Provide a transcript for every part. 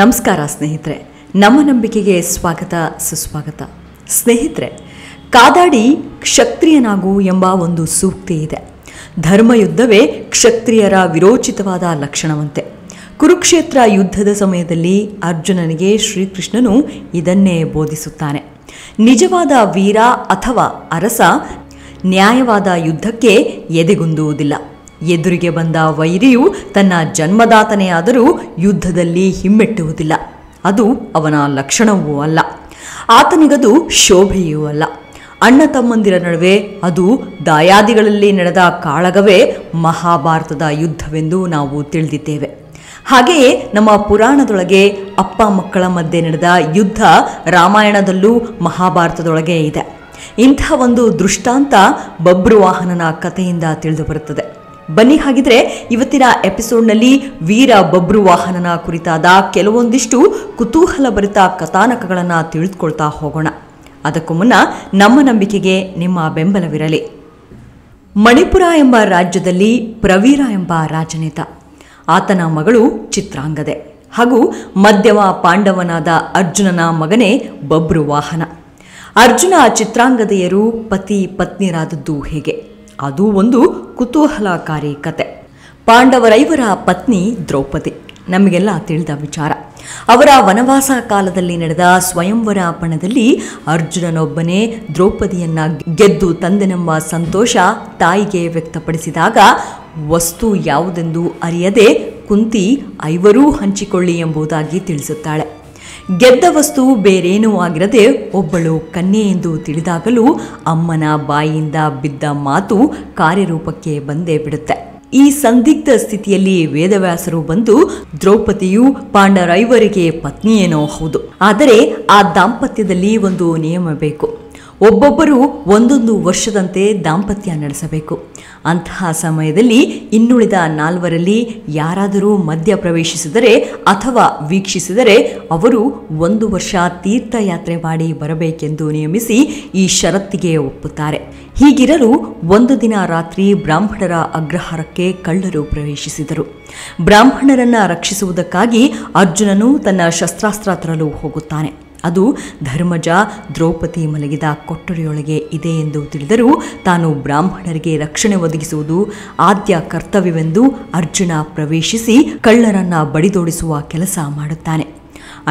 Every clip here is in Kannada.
ನಮಸ್ಕಾರ ಸ್ನೇಹಿತರೆ ನಮ್ಮ ನಂಬಿಕೆಗೆ ಸ್ವಾಗತ ಸುಸ್ವಾಗತ ಸ್ನೇಹಿತರೆ ಕಾದಾಡಿ ಕ್ಷತ್ರಿಯನಾಗು ಎಂಬ ಒಂದು ಸೂಕ್ತಿ ಇದೆ ಧರ್ಮಯುದ್ಧವೇ ಕ್ಷತ್ರಿಯರ ವಿರೋಚಿತವಾದ ಲಕ್ಷಣವಂತೆ ಕುರುಕ್ಷೇತ್ರ ಯುದ್ಧದ ಸಮಯದಲ್ಲಿ ಅರ್ಜುನನಿಗೆ ಶ್ರೀಕೃಷ್ಣನು ಇದನ್ನೇ ಬೋಧಿಸುತ್ತಾನೆ ನಿಜವಾದ ವೀರ ಅಥವಾ ಅರಸ ನ್ಯಾಯವಾದ ಯುದ್ಧಕ್ಕೆ ಎದೆಗುಂದುವುದಿಲ್ಲ ಎದುರಿಗೆ ಬಂದ ವೈರಿಯು ತನ್ನ ಜನ್ಮದಾತನೆಯಾದರೂ ಯುದ್ಧದಲ್ಲಿ ಹಿಮ್ಮೆಟ್ಟುವುದಿಲ್ಲ ಅದು ಅವನ ಲಕ್ಷಣವೂ ಅಲ್ಲ ಆತನಿಗದು ಶೋಭೆಯೂ ಅಲ್ಲ ಅಣ್ಣ ತಮ್ಮಂದಿರ ನಡುವೆ ಅದು ದಾಯಾದಿಗಳಲ್ಲಿ ನಡೆದ ಕಾಳಗವೇ ಮಹಾಭಾರತದ ಯುದ್ಧವೆಂದು ನಾವು ತಿಳಿದಿದ್ದೇವೆ ಹಾಗೆಯೇ ನಮ್ಮ ಪುರಾಣದೊಳಗೆ ಅಪ್ಪ ಮಕ್ಕಳ ಮಧ್ಯೆ ನಡೆದ ಯುದ್ಧ ರಾಮಾಯಣದಲ್ಲೂ ಮಹಾಭಾರತದೊಳಗೆ ಇದೆ ಇಂಥ ಒಂದು ದೃಷ್ಟಾಂತ ಬಬ್ರುವಾಹನನ ಕಥೆಯಿಂದ ತಿಳಿದು ಬರುತ್ತದೆ ಬನ್ನಿ ಹಾಗಿದ್ರೆ ಇವತ್ತಿನ ಎಪಿಸೋಡ್ನಲ್ಲಿ ವೀರ ಬಬ್ರು ವಾಹನನ ಕುರಿತಾದ ಕೆಲವೊಂದಿಷ್ಟು ಕುತೂಹಲ ಭರಿತ ಕಥಾನಕಗಳನ್ನು ತಿಳಿದುಕೊಳ್ತಾ ಹೋಗೋಣ ಅದಕ್ಕೂ ಮುನ್ನ ನಮ್ಮ ನಂಬಿಕೆಗೆ ನಿಮ್ಮ ಬೆಂಬಲವಿರಲಿ ಮಣಿಪುರ ಎಂಬ ರಾಜ್ಯದಲ್ಲಿ ಪ್ರವೀರ ಎಂಬ ರಾಜನೇತ ಆತನ ಮಗಳು ಚಿತ್ರಾಂಗದೆ ಹಾಗೂ ಮಧ್ಯಮ ಪಾಂಡವನಾದ ಅರ್ಜುನನ ಮಗನೇ ಬಬ್ರು ವಾಹನ ಅರ್ಜುನ ಚಿತ್ರಾಂಗದೆಯರು ಪತಿ ಪತ್ನಿರಾದದ್ದು ಹೇಗೆ ಅದು ಒಂದು ಕುತೂಹಲಕಾರಿ ಕತೆ ಪಾಂಡವರೈವರ ಪತ್ನಿ ದ್ರೌಪದಿ ನಮಗೆಲ್ಲ ತಿಳಿದ ವಿಚಾರ ಅವರ ವನವಾಸ ಕಾಲದಲ್ಲಿ ನಡೆದ ಸ್ವಯಂವರ ಪಣದಲ್ಲಿ ಅರ್ಜುನನೊಬ್ಬನೇ ದ್ರೌಪದಿಯನ್ನ ಗೆದ್ದು ತಂದೆನೆಂಬ ಸಂತೋಷ ತಾಯಿಗೆ ವ್ಯಕ್ತಪಡಿಸಿದಾಗ ವಸ್ತು ಯಾವುದೆಂದು ಅರಿಯದೆ ಕುಂತಿ ಐವರೂ ಹಂಚಿಕೊಳ್ಳಿ ಎಂಬುದಾಗಿ ತಿಳಿಸುತ್ತಾಳೆ ಗೆದ್ದ ವಸ್ತು ಬೇರೇನೂ ಆಗಿರದೆ ಒಬ್ಬಳು ಕನ್ಯೆ ಎಂದು ತಿಳಿದಾಗಲೂ ಅಮ್ಮನ ಬಾಯಿಯಿಂದ ಬಿದ್ದ ಮಾತು ಕಾರ್ಯರೂಪಕ್ಕೆ ಬಂದೇ ಬಿಡುತ್ತೆ ಈ ಸಂದಿಗ್ಧ ಸ್ಥಿತಿಯಲ್ಲಿ ವೇದವ್ಯಾಸರು ಬಂದು ದ್ರೌಪದಿಯು ಪಾಂಡರೈವರಿಗೆ ಪತ್ನಿಯೇನೋ ಹೌದು ಆದರೆ ಆ ದಾಂಪತ್ಯದಲ್ಲಿ ಒಂದು ನಿಯಮ ಬೇಕು ಒಬ್ಬೊಬ್ಬರು ಒಂದೊಂದು ವರ್ಷದಂತೆ ದಾಂಪತ್ಯ ನಡೆಸಬೇಕು ಅಂತಹ ಸಮಯದಲ್ಲಿ ಇನ್ನುಳಿದ ನಾಲ್ವರಲ್ಲಿ ಯಾರಾದರೂ ಮಧ್ಯ ಪ್ರವೇಶಿಸಿದರೆ ಅಥವಾ ವೀಕ್ಷಿಸಿದರೆ ಅವರು ಒಂದು ವರ್ಷ ತೀರ್ಥಯಾತ್ರೆ ಮಾಡಿ ಬರಬೇಕೆಂದು ನಿಯಮಿಸಿ ಈ ಷರತ್ತಿಗೆ ಒಪ್ಪುತ್ತಾರೆ ಹೀಗಿರಲು ಒಂದು ದಿನ ರಾತ್ರಿ ಬ್ರಾಹ್ಮಣರ ಅಗ್ರಹಾರಕ್ಕೆ ಕಳ್ಳರು ಪ್ರವೇಶಿಸಿದರು ಬ್ರಾಹ್ಮಣರನ್ನು ರಕ್ಷಿಸುವುದಕ್ಕಾಗಿ ಅರ್ಜುನನು ತನ್ನ ಶಸ್ತ್ರಾಸ್ತ್ರ ತರಲು ಹೋಗುತ್ತಾನೆ ಅದು ಧರ್ಮಜ ದ್ರೌಪದಿ ಮಲಗಿದ ಕೊಠಡಿಯೊಳಗೆ ಇದೆ ಎಂದು ತಿಳಿದರೂ ತಾನು ಬ್ರಾಹ್ಮಣರಿಗೆ ರಕ್ಷಣೆ ಒದಗಿಸುವುದು ಆದ್ಯ ಕರ್ತವ್ಯವೆಂದು ಅರ್ಜುನ ಪ್ರವೇಶಿಸಿ ಕಳ್ಳರನ್ನ ಬಡಿದೋಡಿಸುವ ಕೆಲಸ ಮಾಡುತ್ತಾನೆ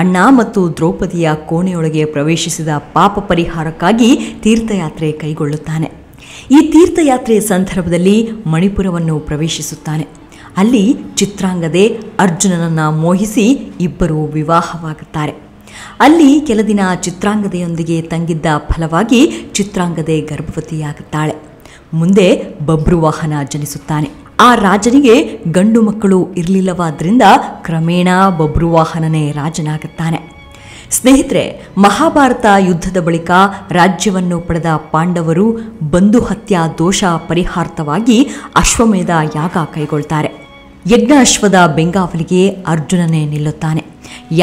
ಅಣ್ಣ ಮತ್ತು ದ್ರೌಪದಿಯ ಕೋಣೆಯೊಳಗೆ ಪ್ರವೇಶಿಸಿದ ಪಾಪ ಪರಿಹಾರಕ್ಕಾಗಿ ತೀರ್ಥಯಾತ್ರೆ ಕೈಗೊಳ್ಳುತ್ತಾನೆ ಈ ತೀರ್ಥಯಾತ್ರೆಯ ಸಂದರ್ಭದಲ್ಲಿ ಮಣಿಪುರವನ್ನು ಪ್ರವೇಶಿಸುತ್ತಾನೆ ಅಲ್ಲಿ ಚಿತ್ರಾಂಗದೆ ಅರ್ಜುನನನ್ನು ಮೋಹಿಸಿ ಇಬ್ಬರು ವಿವಾಹವಾಗುತ್ತಾರೆ ಅಲ್ಲಿ ಕೆಲ ದಿನ ಚಿತ್ರಾಂಗದೆಯೊಂದಿಗೆ ತಂಗಿದ್ದ ಫಲವಾಗಿ ಚಿತ್ರಾಂಗದೆ ಗರ್ಭವತಿಯಾಗುತ್ತಾಳೆ ಮುಂದೆ ಬಬ್ರುವಾಹನ ಜನಿಸುತ್ತಾನೆ ಆ ರಾಜನಿಗೆ ಗಂಡು ಮಕ್ಕಳು ಇರಲಿಲ್ಲವಾದ್ರಿಂದ ಕ್ರಮೇಣ ಬಬ್ರುವಾಹನನೇ ರಾಜನಾಗುತ್ತಾನೆ ಸ್ನೇಹಿತರೆ ಮಹಾಭಾರತ ಯುದ್ಧದ ಬಳಿಕ ರಾಜ್ಯವನ್ನು ಪಡೆದ ಪಾಂಡವರು ಬಂಧು ಹತ್ಯಾ ದೋಷ ಪರಿಹಾರ್ಥವಾಗಿ ಅಶ್ವಮೇಧ ಯಾಗ ಕೈಗೊಳ್ತಾರೆ ಯಜ್ಞಾಶ್ವದ ಬೆಂಗಾವಲಿಗೆ ಅರ್ಜುನನೇ ನಿಲ್ಲುತ್ತಾನೆ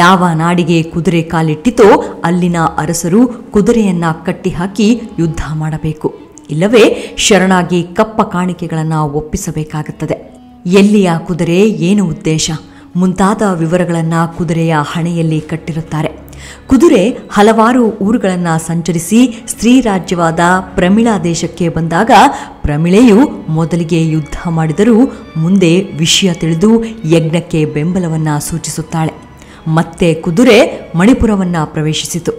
ಯಾವ ನಾಡಿಗೆ ಕುದುರೆ ಕಾಲಿಟ್ಟಿತೋ ಅಲ್ಲಿನ ಅರಸರು ಕುದುರೆಯನ್ನ ಕಟ್ಟಿಹಾಕಿ ಯುದ್ಧ ಮಾಡಬೇಕು ಇಲ್ಲವೇ ಶರಣಾಗಿ ಕಪ್ಪ ಕಾಣಿಕೆಗಳನ್ನು ಒಪ್ಪಿಸಬೇಕಾಗುತ್ತದೆ ಎಲ್ಲಿಯ ಕುದುರೆ ಏನು ಉದ್ದೇಶ ಮುಂತಾದ ವಿವರಗಳನ್ನು ಕುದುರೆಯ ಹಣೆಯಲ್ಲಿ ಕಟ್ಟಿರುತ್ತಾರೆ ಕುದುರೆ ಹಲವಾರು ಊರುಗಳನ್ನು ಸಂಚರಿಸಿ ಸ್ತ್ರೀ ರಾಜ್ಯವಾದ ಪ್ರಮಿಳಾ ದೇಶಕ್ಕೆ ಬಂದಾಗ ಪ್ರಮಿಳೆಯು ಮೊದಲಿಗೆ ಯುದ್ಧ ಮಾಡಿದರೂ ಮುಂದೆ ವಿಷಯ ತಿಳಿದು ಯಜ್ಞಕ್ಕೆ ಬೆಂಬಲವನ್ನು ಸೂಚಿಸುತ್ತಾಳೆ ಮತ್ತೆ ಕುದುರೆ ಮಣಿಪುರವನ್ನು ಪ್ರವೇಶಿಸಿತು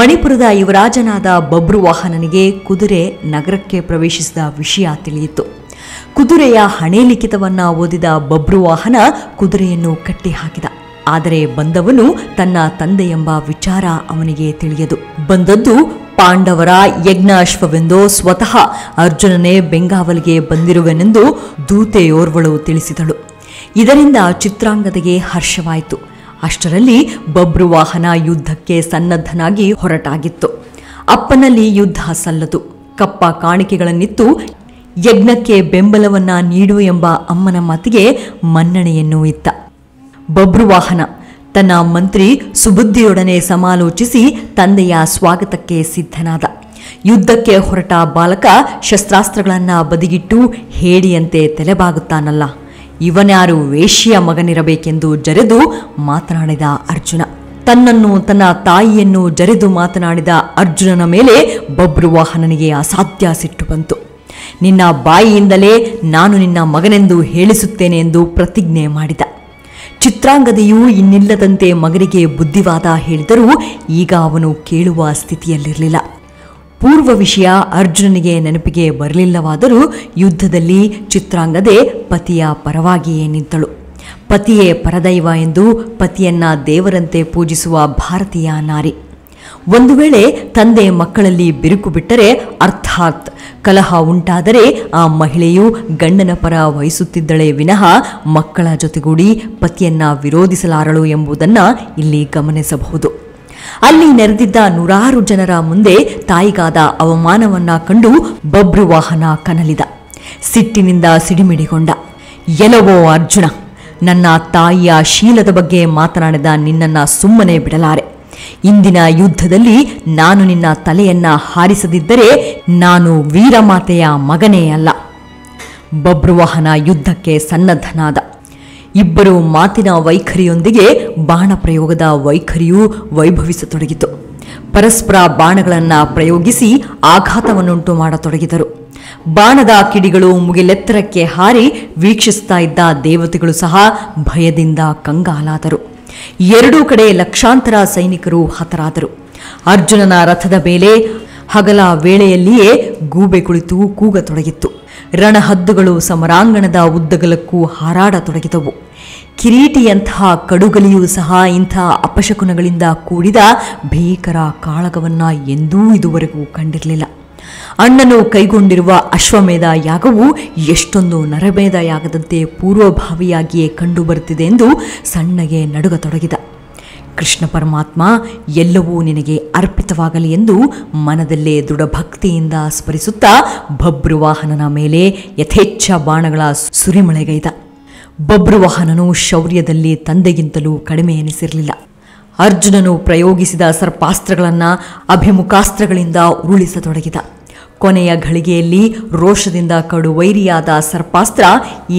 ಮಣಿಪುರದ ಯುವರಾಜನಾದ ಬಬ್ರುವಾಹನನಿಗೆ ಕುದುರೆ ನಗರಕ್ಕೆ ಪ್ರವೇಶಿಸಿದ ವಿಷಯ ತಿಳಿಯಿತು ಕುದುರೆಯ ಹಣೆ ಲಿಖಿತವನ್ನ ಓದಿದ ಬಬ್ರುವಾಹನ ಕುದುರೆಯನ್ನು ಕಟ್ಟಿಹಾಕಿದ ಆದರೆ ಬಂದವನು ತನ್ನ ತಂದೆ ಎಂಬ ವಿಚಾರ ಅವನಿಗೆ ತಿಳಿಯದು ಬಂದದ್ದು ಪಾಂಡವರ ಯಜ್ಞಾಶ್ವವೆಂದು ಸ್ವತಃ ಅರ್ಜುನನೇ ಬೆಂಗಾವಲಿಗೆ ಬಂದಿರುವೆನೆಂದು ದೂತೆಯೋರ್ವಳು ತಿಳಿಸಿದಳು ಇದರಿಂದ ಚಿತ್ರಾಂಗದಗೆ ಹರ್ಷವಾಯಿತು ಅಷ್ಟರಲ್ಲಿ ಬಬ್ರುವಾಹನ ಯುದ್ಧಕ್ಕೆ ಸನ್ನದ್ಧನಾಗಿ ಹೊರಟಾಗಿತ್ತು ಅಪ್ಪನಲ್ಲಿ ಯುದ್ಧ ಸಲ್ಲದು ಕಪ್ಪ ಕಾಣಿಕೆಗಳನ್ನಿತ್ತು ಯಜ್ಞಕ್ಕೆ ಬೆಂಬಲವನ್ನ ನೀಡು ಎಂಬ ಅಮ್ಮನ ಮಾತಿಗೆ ಮನ್ನಣೆಯನ್ನು ಇತ್ತ ಬಬ್ರುವಾಹನ ತನ್ನ ಮಂತ್ರಿ ಸುಬುದ್ಧಿಯೊಡನೆ ಸಮಾಲೋಚಿಸಿ ತಂದೆಯ ಸ್ವಾಗತಕ್ಕೆ ಸಿದ್ಧನಾದ ಯುದ್ಧಕ್ಕೆ ಹೊರಟ ಬಾಲಕ ಶಸ್ತ್ರಾಸ್ತ್ರಗಳನ್ನು ಬದಿಗಿಟ್ಟು ಹೇಡಿಯಂತೆ ತಲೆಬಾಗುತ್ತಾನಲ್ಲ ಇವನ್ಯಾರು ವೇಶ್ಯ ಮಗನಿರಬೇಕೆಂದು ಜರೆದು ಮಾತನಾಡಿದ ಅರ್ಜುನ ತನ್ನನ್ನು ತನ್ನ ತಾಯಿಯನ್ನು ಜರೆದು ಮಾತನಾಡಿದ ಅರ್ಜುನನ ಮೇಲೆ ಬಬ್ರುವಾಹನನಿಗೆ ಅಸಾಧ್ಯ ಸಿಟ್ಟು ಬಂತು ನಿನ್ನ ಬಾಯಿಯಿಂದಲೇ ನಾನು ನಿನ್ನ ಮಗನೆಂದು ಹೇಳಿಸುತ್ತೇನೆ ಎಂದು ಪ್ರತಿಜ್ಞೆ ಮಾಡಿದ ಚಿತ್ರಾಂಗದೆಯು ಇನ್ನಿಲ್ಲದಂತೆ ಮಗನಿಗೆ ಬುದ್ಧಿವಾದ ಹೇಳಿದರೂ ಈಗ ಅವನು ಕೇಳುವ ಸ್ಥಿತಿಯಲ್ಲಿರಲಿಲ್ಲ ಪೂರ್ವ ವಿಷಯ ಅರ್ಜುನನಿಗೆ ನೆನಪಿಗೆ ಬರಲಿಲ್ಲವಾದರೂ ಯುದ್ಧದಲ್ಲಿ ಚಿತ್ರಾಂಗದೆ ಪತಿಯ ಪರವಾಗಿಯೇ ನಿಂತಳು ಪತಿಯೇ ಪರದೈವ ಎಂದು ಪತಿಯನ್ನ ದೇವರಂತೆ ಪೂಜಿಸುವ ಭಾರತೀಯ ನಾರಿ ಒಂದು ವೇಳೆ ತಂದೆ ಮಕ್ಕಳಲ್ಲಿ ಬಿರುಕು ಬಿಟ್ಟರೆ ಅರ್ಥಾತ್ ಕಲಹ ಉಂಟಾದರೆ ಆ ಮಹಿಳೆಯು ಗಂಡನ ಪರ ವಹಿಸುತ್ತಿದ್ದಳೆ ವಿನಃ ಮಕ್ಕಳ ಜೊತೆಗೂಡಿ ಪತಿಯನ್ನ ವಿರೋಧಿಸಲಾರಳು ಎಂಬುದನ್ನು ಇಲ್ಲಿ ಗಮನಿಸಬಹುದು ಅಲ್ಲಿ ನೆರೆದಿದ್ದ ನೂರಾರು ಜನರ ಮುಂದೆ ತಾಯಿಗಾದ ಅವಮಾನವನ್ನ ಕಂಡು ಬಬ್ರು ವಾಹನ ಕನಲಿದ ಸಿಟ್ಟಿನಿಂದ ಸಿಡಿಮಿಡಿಗೊಂಡ ಎಲವೋ ಅರ್ಜುನ ನನ್ನ ತಾಯಿಯ ಶೀಲದ ಬಗ್ಗೆ ಮಾತನಾಡಿದ ನಿನ್ನನ್ನು ಸುಮ್ಮನೆ ಬಿಡಲಾರೆ ಇಂದಿನ ಯುದ್ಧದಲ್ಲಿ ನಾನು ನಿನ್ನ ತಲೆಯನ್ನ ಹಾರಿಸದಿದ್ದರೆ ನಾನು ವೀರಮಾತೆಯ ಮಗನೇ ಅಲ್ಲ ಬಬ್ರುವಾಹನ ಯುದ್ಧಕ್ಕೆ ಸನ್ನದ್ಧನಾದ ಇಬ್ಬರು ಮಾತಿನ ವೈಖರಿಯೊಂದಿಗೆ ಬಾಣ ಪ್ರಯೋಗದ ವೈಖರಿಯೂ ವೈಭವಿಸತೊಡಗಿತು ಪರಸ್ಪರ ಬಾಣಗಳನ್ನು ಪ್ರಯೋಗಿಸಿ ಆಘಾತವನ್ನುಂಟು ಮಾಡತೊಡಗಿದರು ಬಾಣದ ಕಿಡಿಗಳು ಮುಗಿಲೆತ್ತರಕ್ಕೆ ಹಾರಿ ವೀಕ್ಷಿಸ್ತಾ ಇದ್ದ ದೇವತೆಗಳು ಸಹ ಭಯದಿಂದ ಕಂಗಾಲಾದರು ಎರಡೂ ಕಡೆ ಲಕ್ಷಾಂತರ ಸೈನಿಕರು ಹತರಾದರು ಅರ್ಜುನನ ರಥದ ಮೇಲೆ ಹಗಲ ವೇಳೆಯಲ್ಲಿಯೇ ಗೂಬೆ ಕುಳಿತು ಕೂಗತೊಡಗಿತ್ತು ರಣಹದ್ದುಗಳು ಸಮರಾಂಗಣದ ಉದ್ದಗಲಕ್ಕೂ ಹಾರಾಡತೊಡಗಿದವು ಕಿರೀಟಿಯಂತಹ ಕಡುಗಲಿಯೂ ಸಹ ಇಂಥ ಅಪಶಕುನಗಳಿಂದ ಕೂಡಿದ ಭೀಕರ ಕಾಳಗವನ್ನ ಎಂದೂ ಇದುವರೆಗೂ ಕಂಡಿರಲಿಲ್ಲ ಅಣ್ಣನು ಕೈಗೊಂಡಿರುವ ಅಶ್ವಮೇಧ ಯಾಗವು ಎಷ್ಟೊಂದು ನರಮೇಧ ಯಾಗದಂತೆ ಪೂರ್ವಭಾವಿಯಾಗಿಯೇ ಕಂಡುಬರುತ್ತಿದೆ ಎಂದು ಸಣ್ಣಗೆ ನಡುಗತೊಡಗಿದ ಕೃಷ್ಣ ಪರಮಾತ್ಮ ಎಲ್ಲವೂ ನಿನಗೆ ಅರ್ಪಿತವಾಗಲಿ ಎಂದು ಮನದಲ್ಲೇ ದೃಢಭಕ್ತಿಯಿಂದ ಸ್ಮರಿಸುತ್ತಾ ಭಬ್ರುವಾಹನನ ಮೇಲೆ ಯಥೇಚ್ಛ ಬಾಣಗಳ ಸುರಿಮಳೆಗೈದ ಬಬ್ರುವಾಹನನು ಶೌರ್ಯದಲ್ಲಿ ತಂದೆಗಿಂತಲೂ ಕಡಿಮೆ ಎನಿಸಿರಲಿಲ್ಲ ಅರ್ಜುನನು ಪ್ರಯೋಗಿಸಿದ ಸರ್ಪಾಸ್ತ್ರಗಳನ್ನು ಅಭಿಮುಖಾಸ್ತ್ರಗಳಿಂದ ಉರುಳಿಸತೊಡಗಿದ ಕೊನೆಯ ಘಳಿಗೆಯಲ್ಲಿ ರೋಷದಿಂದ ಕಡು ವೈರಿಯಾದ ಸರ್ಪಾಸ್ತ್ರ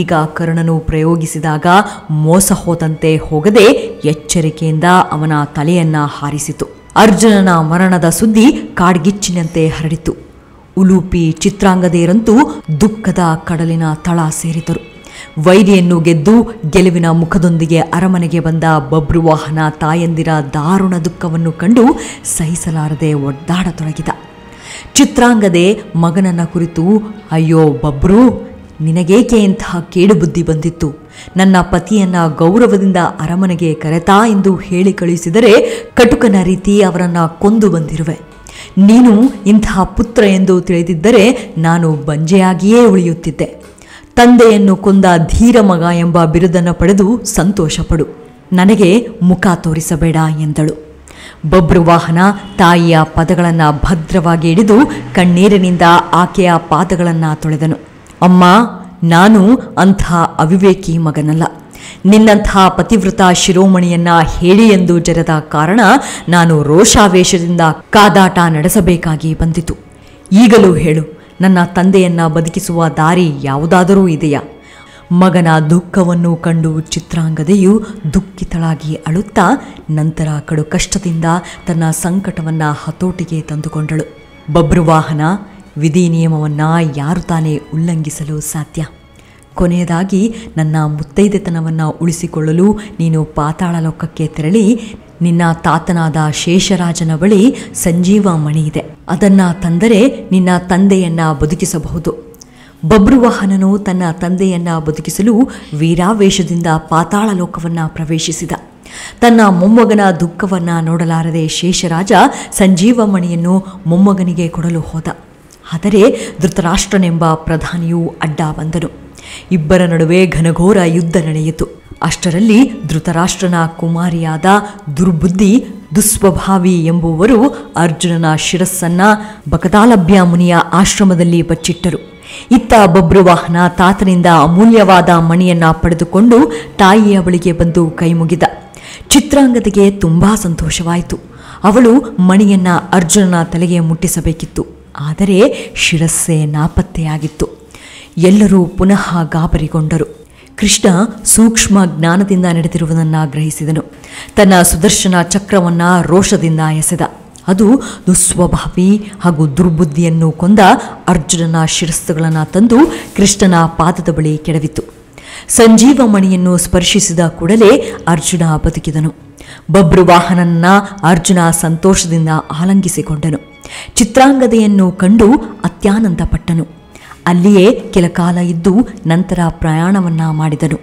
ಈಗ ಕರ್ಣನು ಪ್ರಯೋಗಿಸಿದಾಗ ಮೋಸ ಹೋದಂತೆ ಹೋಗದೆ ಎಚ್ಚರಿಕೆಯಿಂದ ಅವನ ತಲೆಯನ್ನ ಹಾರಿಸಿತು ಅರ್ಜುನನ ಮರಣದ ಸುದ್ದಿ ಕಾಡ್ಗಿಚ್ಚಿನಂತೆ ಹರಡಿತು ಉಲೂಪಿ ಚಿತ್ರಾಂಗದೇರಂತೂ ದುಃಖದ ಕಡಲಿನ ತಳ ಸೇರಿದರು ವೈರಿಯನ್ನು ಗೆದ್ದು ಗೆಲುವಿನ ಮುಖದೊಂದಿಗೆ ಅರಮನೆಗೆ ಬಂದ ಬಬ್ರುವಾಹನ ತಾಯಂದಿರ ದಾರುಣ ದುಃಖವನ್ನು ಕಂಡು ಸಹಿಸಲಾರದೆ ಒಡ್ಡಾಡತೊಡಗಿದ ಚಿತ್ರಾಂಗದೆ ಮಗನನ್ನ ಕುರಿತು ಅಯ್ಯೋ ಬಬ್ರು ನಿನಗೇಕೆ ಇಂತಹ ಕೇಡುಬುದ್ಧಿ ಬಂದಿತ್ತು ನನ್ನ ಪತಿಯನ್ನ ಗೌರವದಿಂದ ಅರಮನೆಗೆ ಕರೆತಾ ಎಂದು ಹೇಳಿ ಕಳುಹಿಸಿದರೆ ಕಟುಕನ ರೀತಿ ಅವರನ್ನು ಕೊಂದು ಬಂದಿರುವೆ ನೀನು ಇಂತಹ ಪುತ್ರ ಎಂದು ತಿಳಿದಿದ್ದರೆ ನಾನು ಬಂಜೆಯಾಗಿಯೇ ಉಳಿಯುತ್ತಿದ್ದೆ ತಂದೆಯನ್ನು ಕೊಂದ ಧೀರ ಮಗ ಎಂಬ ಬಿರುದನ್ನು ಪಡೆದು ಸಂತೋಷಪಡು ನನಗೆ ಮುಖ ತೋರಿಸಬೇಡ ಎಂದಳು ಬಬ್ರು ವಾಹನ ತಾಯಿಯ ಪದಗಳನ್ನು ಭದ್ರವಾಗಿ ಹಿಡಿದು ಕಣ್ಣೀರಿನಿಂದ ಆಕೆಯ ಪಾದಗಳನ್ನು ತೊಳೆದನು ಅಮ್ಮ ನಾನು ಅಂಥ ಅವಿವೇಕಿ ಮಗನಲ್ಲ ನಿನ್ನಂಥ ಪತಿವೃತ ಶಿರೋಮಣಿಯನ್ನ ಹೇಳಿ ಎಂದು ಜರದ ಕಾರಣ ನಾನು ರೋಷಾವೇಶದಿಂದ ಕಾದಾಟ ನಡೆಸಬೇಕಾಗಿ ಬಂದಿತು ಈಗಲೂ ಹೇಳು ನನ್ನ ತಂದೆಯನ್ನ ಬದುಕಿಸುವ ದಾರಿ ಯಾವುದಾದರೂ ಇದೆಯಾ ಮಗನ ದುಃಖವನ್ನು ಕಂಡು ಚಿತ್ರಾಂಗದೆಯು ದುಃಖಿತಳಾಗಿ ಅಳುತ್ತಾ ನಂತರ ಕಡು ಕಷ್ಟದಿಂದ ತನ್ನ ಸಂಕಟವನ್ನು ಹತೋಟಿಗೆ ತಂದುಕೊಂಡಳು ಬಬ್ರುವಾಹನ ವಿಧಿ ನಿಯಮವನ್ನು ಯಾರು ತಾನೇ ಉಲ್ಲಂಘಿಸಲು ಸಾಧ್ಯ ಕೊನೆಯದಾಗಿ ನನ್ನ ಮುತ್ತೈದೆತನವನ್ನು ಉಳಿಸಿಕೊಳ್ಳಲು ನೀನು ಪಾತಾಳ ಲೋಕಕ್ಕೆ ತೆರಳಿ ನಿನ್ನ ತಾತನಾದ ಶೇಷರಾಜನ ಬಳಿ ಸಂಜೀವ ಮಣಿ ಇದೆ ಅದನ್ನು ತಂದರೆ ನಿನ್ನ ತಂದೆಯನ್ನು ಬದುಕಿಸಬಹುದು ಬಬ್ರುವಾಹನನು ತನ್ನ ತಂದೆಯನ್ನ ಬದುಕಿಸಲು ವೀರಾವೇಶದಿಂದ ಪಾತಾಳ ಲೋಕವನ್ನ ಪ್ರವೇಶಿಸಿದ ತನ್ನ ಮೊಮ್ಮಗನ ದುಃಖವನ್ನ ನೋಡಲಾರದೆ ಶೇಷರಾಜ ಸಂಜೀವಮಣಿಯನ್ನು ಮೊಮ್ಮಗನಿಗೆ ಕೊಡಲು ಹೋದ ಆದರೆ ಧೃತರಾಷ್ಟ್ರನೆಂಬ ಪ್ರಧಾನಿಯು ಅಡ್ಡ ಬಂದನು ಇಬ್ಬರ ನಡುವೆ ಘನಘೋರ ಯುದ್ಧ ನಡೆಯಿತು ಅಷ್ಟರಲ್ಲಿ ಧೃತರಾಷ್ಟ್ರನ ಕುಮಾರಿಯಾದ ದುರ್ಬುದ್ಧಿ ದುಸ್ವಭಾವಿ ಎಂಬುವರು ಅರ್ಜುನನ ಶಿರಸ್ಸನ್ನ ಬಕತಾಲಭ್ಯ ಮುನಿಯ ಆಶ್ರಮದಲ್ಲಿ ಬಚ್ಚಿಟ್ಟರು ಇತ್ತ ಬಬ್ರು ವಾಹನ ತಾತನಿಂದ ಅಮೂಲ್ಯವಾದ ಮಣಿಯನ್ನ ಪಡೆದುಕೊಂಡು ತಾಯಿಯ ಬಳಿಗೆ ಬಂದು ಕೈಮುಗಿದ ಚಿತ್ರಾಂಗದಿಗೆ ತುಂಬಾ ಸಂತೋಷವಾಯಿತು ಅವಳು ಮಣಿಯನ್ನ ಅರ್ಜುನನ ತಲೆಗೆ ಮುಟ್ಟಿಸಬೇಕಿತ್ತು ಆದರೆ ಶಿರಸ್ಸೆ ನಾಪತ್ತೆಯಾಗಿತ್ತು ಎಲ್ಲರೂ ಪುನಃ ಗಾಬರಿಗೊಂಡರು ಕೃಷ್ಣ ಸೂಕ್ಷ್ಮ ಜ್ಞಾನದಿಂದ ನಡೆದಿರುವುದನ್ನು ಗ್ರಹಿಸಿದನು ತನ್ನ ಸುದರ್ಶನ ಚಕ್ರವನ್ನು ರೋಷದಿಂದ ಎಸೆದ ಅದು ದುಸ್ವಭಾವಿ ಹಾಗೂ ದುರ್ಬುದ್ಧಿಯನ್ನು ಕೊಂದ ಅರ್ಜುನನ ಶಿರಸ್ತುಗಳನ್ನು ತಂದು ಕೃಷ್ಣನ ಪಾದದ ಬಳಿ ಕೆಡವಿತು ಮಣಿಯನ್ನು ಸ್ಪರ್ಶಿಸಿದ ಕೂಡಲೇ ಅರ್ಜುನ ಬದುಕಿದನು ಬಬ್ರುವಾಹನನ್ನ ಅರ್ಜುನ ಸಂತೋಷದಿಂದ ಆಲಂಗಿಸಿಕೊಂಡನು ಚಿತ್ರಾಂಗದೆಯನ್ನು ಕಂಡು ಅತ್ಯಾನಂದಪಟ್ಟನು ಅಲ್ಲಿಯೇ ಕೆಲ ಕಾಲ ಇದ್ದು ನಂತರ ಪ್ರಯಾಣವನ್ನ ಮಾಡಿದನು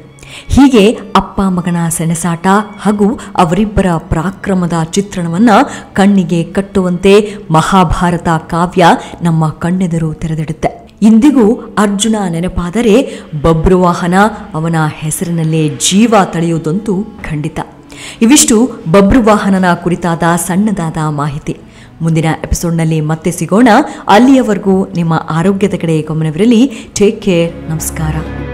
ಹೀಗೆ ಅಪ್ಪ ಮಗನ ಸೆಣಸಾಟ ಹಾಗೂ ಅವರಿಬ್ಬರ ಪರಾಕ್ರಮದ ಚಿತ್ರಣವನ್ನು ಕಣ್ಣಿಗೆ ಕಟ್ಟುವಂತೆ ಮಹಾಭಾರತ ಕಾವ್ಯ ನಮ್ಮ ಕಣ್ಣೆದುರು ತೆರೆದಿಡುತ್ತೆ ಇಂದಿಗೂ ಅರ್ಜುನ ನೆನಪಾದರೆ ಬಬ್ರುವಾಹನ ಅವನ ಹೆಸರಿನಲ್ಲೇ ಜೀವ ತಳೆಯುವುದಂತೂ ಖಂಡಿತ ಇವಿಷ್ಟು ಬಬ್ರುವಾಹನನ ಕುರಿತಾದ ಸಣ್ಣದಾದ ಮಾಹಿತಿ ಮುಂದಿನ ಎಪಿಸೋಡ್ನಲ್ಲಿ ಮತ್ತೆ ಸಿಗೋಣ ಅಲ್ಲಿಯವರೆಗೂ ನಿಮ್ಮ ಆರೋಗ್ಯದ ಕಡೆ ಗಮನವಿರಲಿ ಟೇಕ್ ಕೇರ್ ನಮಸ್ಕಾರ